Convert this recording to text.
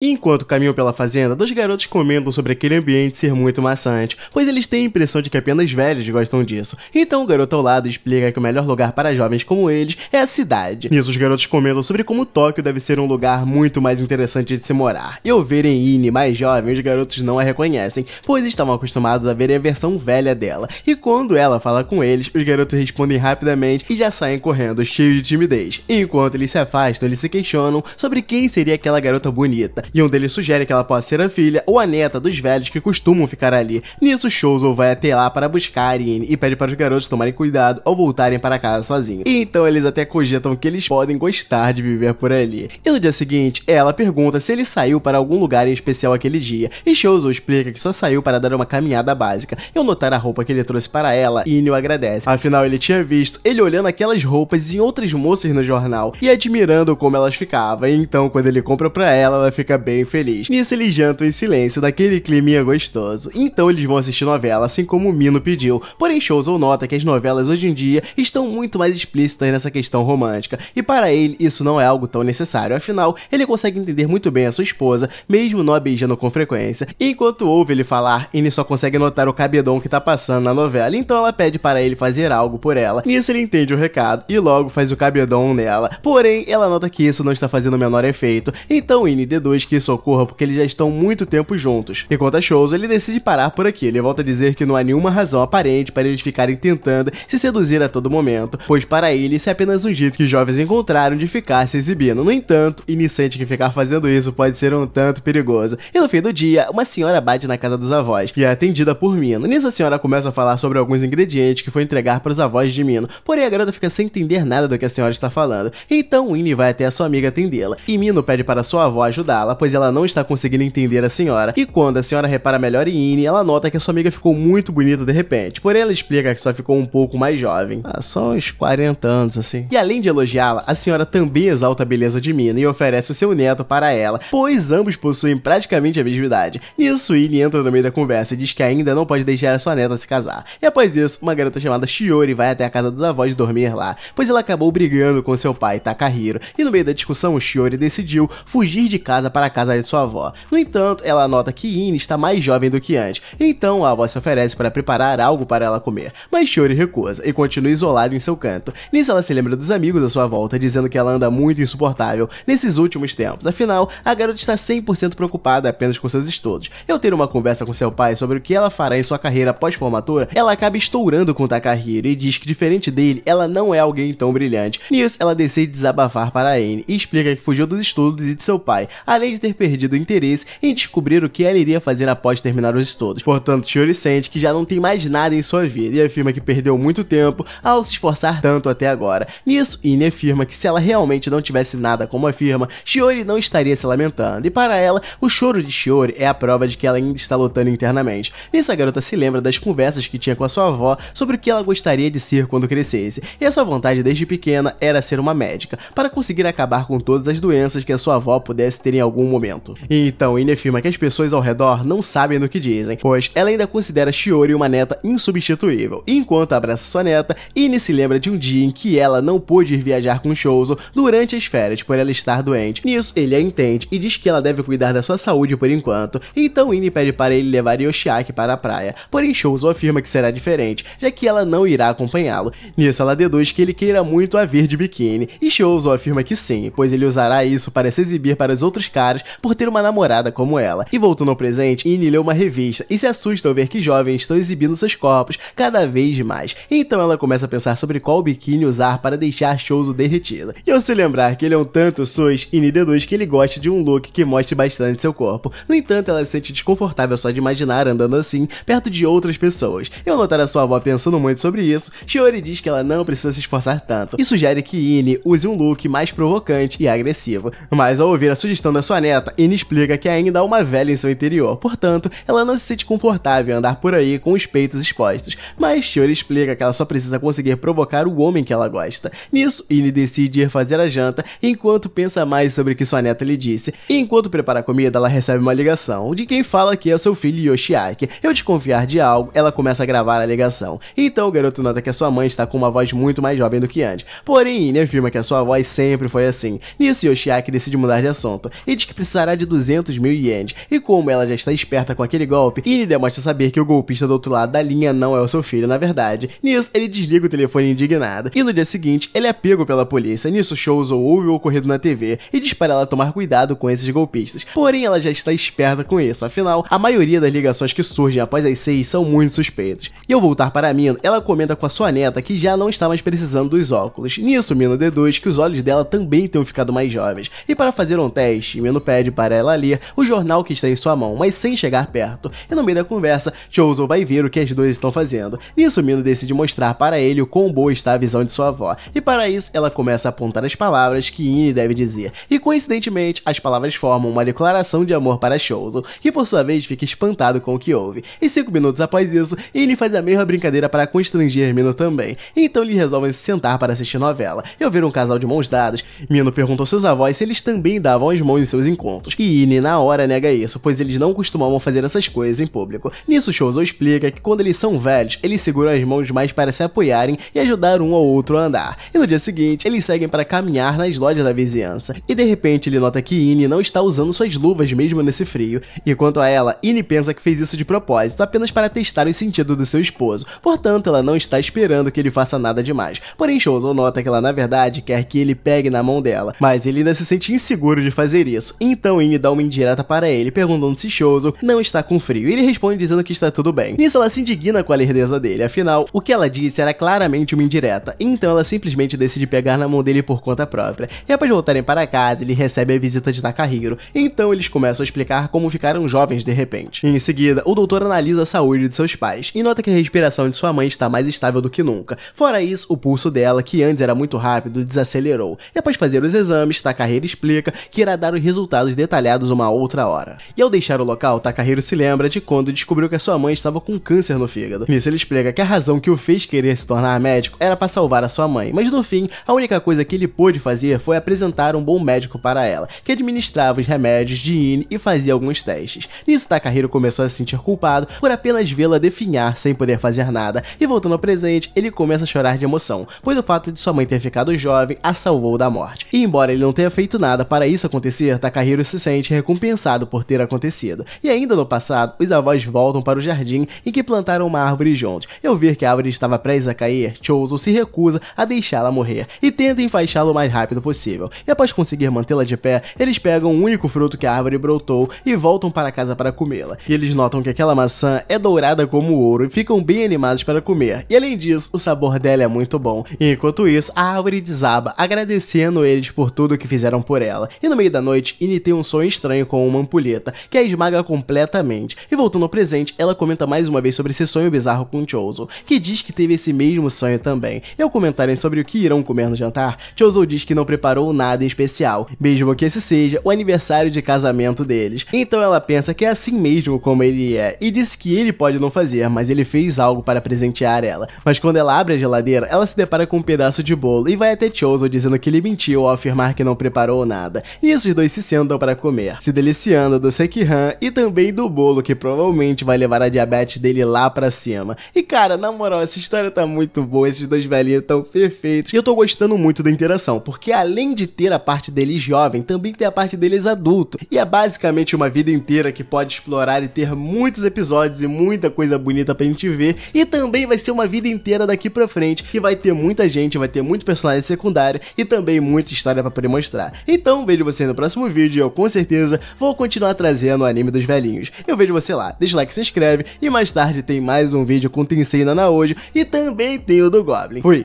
Enquanto caminham pela fazenda, dois garotos comentam sobre aquele ambiente ser muito maçante, pois eles têm a impressão de que apenas velhos gostam disso. Então o garoto ao lado explica que o melhor lugar para jovens como eles é a cidade. Nisso, os garotos comentam sobre como Tóquio deve ser um lugar muito mais interessante de se morar. E ao verem Ine mais jovem, os garotos não a reconhecem, pois estavam acostumados a verem a versão velha dela. E quando ela fala com eles, os garotos respondem rapidamente e já saem correndo, cheios de timidez. Enquanto eles se afastam, eles se questionam sobre quem seria aquela garota bonita e um deles sugere que ela possa ser a filha ou a neta dos velhos que costumam ficar ali. Nisso, Shouzo vai até lá para buscar Irene e pede para os garotos tomarem cuidado ao voltarem para casa sozinhos. E então eles até cogitam que eles podem gostar de viver por ali. E no dia seguinte, ela pergunta se ele saiu para algum lugar em especial aquele dia, e Shouzo explica que só saiu para dar uma caminhada básica. E ao notar a roupa que ele trouxe para ela, Ine o agradece. Afinal, ele tinha visto ele olhando aquelas roupas em outras moças no jornal e admirando como elas ficavam. E então, quando ele compra para ela, ela fica bem feliz. Nisso eles jantam em silêncio, daquele climinha gostoso. Então eles vão assistir novela, assim como o Mino pediu. Porém, Shouzou nota que as novelas hoje em dia estão muito mais explícitas nessa questão romântica, e para ele isso não é algo tão necessário, afinal, ele consegue entender muito bem a sua esposa, mesmo não a beijando com frequência. Enquanto ouve ele falar, Annie só consegue notar o cabedão que tá passando na novela, então ela pede para ele fazer algo por ela. Nisso ele entende o recado, e logo faz o cabedão nela. Porém, ela nota que isso não está fazendo o menor efeito, então Ine deduz que isso ocorra porque eles já estão muito tempo juntos. E quanto a shows, ele decide parar por aqui. Ele volta a dizer que não há nenhuma razão aparente para eles ficarem tentando se seduzir a todo momento, pois para ele isso é apenas um jeito que jovens encontraram de ficar se exibindo. No entanto, iniciante que ficar fazendo isso pode ser um tanto perigoso. E no fim do dia, uma senhora bate na casa dos avós e é atendida por Mino. Nisso a senhora começa a falar sobre alguns ingredientes que foi entregar para os avós de Mino, porém a garota fica sem entender nada do que a senhora está falando. Então Winnie vai até a sua amiga atendê-la e Mino pede para sua avó ajudá-la pois ela não está conseguindo entender a senhora, e quando a senhora repara melhor em Ine, ela nota que a sua amiga ficou muito bonita de repente, porém ela explica que só ficou um pouco mais jovem. Ah, só uns 40 anos, assim. E além de elogiá-la, a senhora também exalta a beleza de Mina e oferece o seu neto para ela, pois ambos possuem praticamente a mesma idade. Nisso, Ine entra no meio da conversa e diz que ainda não pode deixar a sua neta se casar. E após isso, uma garota chamada Shiori vai até a casa dos avós dormir lá, pois ela acabou brigando com seu pai, Takahiro, e no meio da discussão, Shiori decidiu fugir de casa para para casa de sua avó. No entanto, ela nota que Ine está mais jovem do que antes, então a avó se oferece para preparar algo para ela comer, mas Shiori recusa e continua isolada em seu canto. Nisso ela se lembra dos amigos à sua volta, dizendo que ela anda muito insuportável nesses últimos tempos, afinal, a garota está 100% preocupada apenas com seus estudos. Eu ter uma conversa com seu pai sobre o que ela fará em sua carreira pós-formatura, ela acaba estourando com Takahiro e diz que diferente dele, ela não é alguém tão brilhante. Nisso, ela decide desabafar para Anne e explica que fugiu dos estudos e de seu pai, além de ter perdido o interesse em descobrir o que ela iria fazer após terminar os estudos. Portanto, Shiori sente que já não tem mais nada em sua vida e afirma que perdeu muito tempo ao se esforçar tanto até agora. Nisso, Ine afirma que se ela realmente não tivesse nada como afirma, Shiori não estaria se lamentando, e para ela, o choro de Shiori é a prova de que ela ainda está lutando internamente. Nisso, a garota se lembra das conversas que tinha com a sua avó sobre o que ela gostaria de ser quando crescesse, e a sua vontade desde pequena era ser uma médica, para conseguir acabar com todas as doenças que a sua avó pudesse ter em algum momento. Então, Ine afirma que as pessoas ao redor não sabem do que dizem, pois ela ainda considera Shiori uma neta insubstituível. Enquanto abraça sua neta, Ine se lembra de um dia em que ela não pôde ir viajar com Shouzo durante as férias por ela estar doente. Nisso, ele a entende e diz que ela deve cuidar da sua saúde por enquanto, então Ine pede para ele levar Yoshiaki para a praia, porém Shouzo afirma que será diferente, já que ela não irá acompanhá-lo. Nisso, ela deduz que ele queira muito a vir de biquíni, e Shouzo afirma que sim, pois ele usará isso para se exibir para os outros caras por ter uma namorada como ela. E voltando ao presente, Ine lê uma revista e se assusta ao ver que jovens estão exibindo seus corpos cada vez mais. Então ela começa a pensar sobre qual biquíni usar para deixar Shouzo derretida. E ao se lembrar que ele é um tanto sus, Ine deduz que ele gosta de um look que mostre bastante seu corpo. No entanto, ela se sente desconfortável só de imaginar andando assim, perto de outras pessoas. E ao notar a sua avó pensando muito sobre isso, Shiori diz que ela não precisa se esforçar tanto e sugere que Ine use um look mais provocante e agressivo. Mas ao ouvir a sugestão da sua planeta e explica que ainda há uma velha em seu interior, portanto, ela não se sente confortável em andar por aí com os peitos expostos, mas Shiori explica que ela só precisa conseguir provocar o homem que ela gosta. Nisso, Ine decide ir fazer a janta enquanto pensa mais sobre o que sua neta lhe disse, e enquanto prepara a comida, ela recebe uma ligação de quem fala que é seu filho Yoshiaki. Eu desconfiar de algo, ela começa a gravar a ligação. Então o garoto nota que a sua mãe está com uma voz muito mais jovem do que antes, porém Ine afirma que a sua voz sempre foi assim. Nisso, Yoshiaki decide mudar de assunto e diz que precisará de 200 mil ienes. E como ela já está esperta com aquele golpe, ele demonstra saber que o golpista do outro lado da linha não é o seu filho, na verdade. Nisso, ele desliga o telefone indignado, e no dia seguinte, ele é pego pela polícia. Nisso, Shouzo ouve o ocorrido na TV e diz para ela tomar cuidado com esses golpistas. Porém, ela já está esperta com isso, afinal, a maioria das ligações que surgem após as seis são muito suspeitas. E ao voltar para Mino, ela comenta com a sua neta que já não está mais precisando dos óculos. Nisso, Mino deduz que os olhos dela também tenham ficado mais jovens. E para fazer um teste, Mino pede para ela ler o jornal que está em sua mão, mas sem chegar perto. E no meio da conversa, Chozo vai ver o que as duas estão fazendo. Nisso, Mino decide mostrar para ele o quão boa está a visão de sua avó. E para isso, ela começa a apontar as palavras que Ine deve dizer. E coincidentemente, as palavras formam uma declaração de amor para Chozo, que por sua vez fica espantado com o que ouve. E cinco minutos após isso, Ine faz a mesma brincadeira para constranger Mino também. Então eles resolvem se sentar para assistir novela. ao ver um casal de mãos dadas. Mino perguntou aos seus avós se eles também davam as mãos em seus encontros. E Ine na hora nega isso, pois eles não costumavam fazer essas coisas em público. Nisso, Shouzou explica que quando eles são velhos, eles seguram as mãos mais para se apoiarem e ajudar um ao outro a andar. E no dia seguinte, eles seguem para caminhar nas lojas da vizinhança. E de repente, ele nota que Ine não está usando suas luvas mesmo nesse frio. E quanto a ela, Ine pensa que fez isso de propósito, apenas para testar o sentido do seu esposo. Portanto, ela não está esperando que ele faça nada demais. Porém, Shouzou nota que ela na verdade quer que ele pegue na mão dela, mas ele ainda se sente inseguro de fazer isso então Amy dá uma indireta para ele, perguntando se Shouzo não está com frio, e ele responde dizendo que está tudo bem. Nisso ela se indigna com a lerdeza dele, afinal, o que ela disse era claramente uma indireta, então ela simplesmente decide pegar na mão dele por conta própria. E após voltarem para casa, ele recebe a visita de Takahiro, então eles começam a explicar como ficaram jovens de repente. Em seguida, o doutor analisa a saúde de seus pais, e nota que a respiração de sua mãe está mais estável do que nunca. Fora isso, o pulso dela, que antes era muito rápido, desacelerou. E após fazer os exames, Takahiro explica que irá dar os resultados resultados detalhados uma outra hora. E ao deixar o local, Takahiro se lembra de quando descobriu que a sua mãe estava com câncer no fígado. Nisso ele explica que a razão que o fez querer se tornar médico era para salvar a sua mãe, mas no fim, a única coisa que ele pôde fazer foi apresentar um bom médico para ela, que administrava os remédios de Ine e fazia alguns testes. Nisso Takahiro começou a se sentir culpado por apenas vê-la definhar sem poder fazer nada, e voltando ao presente, ele começa a chorar de emoção, pois o fato de sua mãe ter ficado jovem a salvou da morte. E embora ele não tenha feito nada para isso acontecer, Takahiro Takahiro se sente recompensado por ter acontecido. E ainda no passado, os avós voltam para o jardim em que plantaram uma árvore juntos. Ao ver que a árvore estava presa a cair, Chozo se recusa a deixá-la morrer e tenta enfaixá-la o mais rápido possível. E após conseguir mantê-la de pé, eles pegam o um único fruto que a árvore brotou e voltam para casa para comê-la. E eles notam que aquela maçã é dourada como ouro e ficam bem animados para comer. E além disso, o sabor dela é muito bom. E enquanto isso, a árvore desaba, agradecendo eles por tudo que fizeram por ela. E no meio da noite, tem um sonho estranho com uma ampulheta, que a esmaga completamente. E voltando ao presente, ela comenta mais uma vez sobre esse sonho bizarro com Chozo, que diz que teve esse mesmo sonho também. E ao comentarem sobre o que irão comer no jantar, Chozo diz que não preparou nada em especial, mesmo que esse seja o aniversário de casamento deles. Então ela pensa que é assim mesmo como ele é, e diz que ele pode não fazer, mas ele fez algo para presentear ela. Mas quando ela abre a geladeira, ela se depara com um pedaço de bolo e vai até Chozo dizendo que ele mentiu ao afirmar que não preparou nada. E esses dois se sentam para comer, se deliciando do Sekihan e também do bolo que provavelmente vai levar a diabetes dele lá para cima. E cara, na moral, essa história tá muito boa, esses dois velhinhos tão perfeitos. E eu tô gostando muito da interação, porque além de ter a parte deles jovem, também tem a parte deles adulto. E é basicamente uma vida inteira que pode explorar e ter muitos episódios e muita coisa bonita pra gente ver. E também vai ser uma vida inteira daqui pra frente, que vai ter muita gente, vai ter muito personagem secundário e também muita história para poder mostrar. Então, vejo você no próximo vídeo vídeo e eu com certeza vou continuar trazendo o anime dos velhinhos. Eu vejo você lá, deixa like, se inscreve e mais tarde tem mais um vídeo com Tensei na hoje e também tem o do Goblin. Fui!